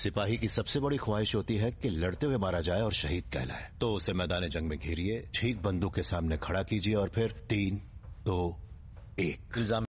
सिपाही की सबसे बड़ी ख्वाहिश होती है कि लड़ते हुए मारा जाए और शहीद कहलाए तो उसे मैदान जंग में घेरिए ठीक बंदूक के सामने खड़ा कीजिए और फिर तीन दो एक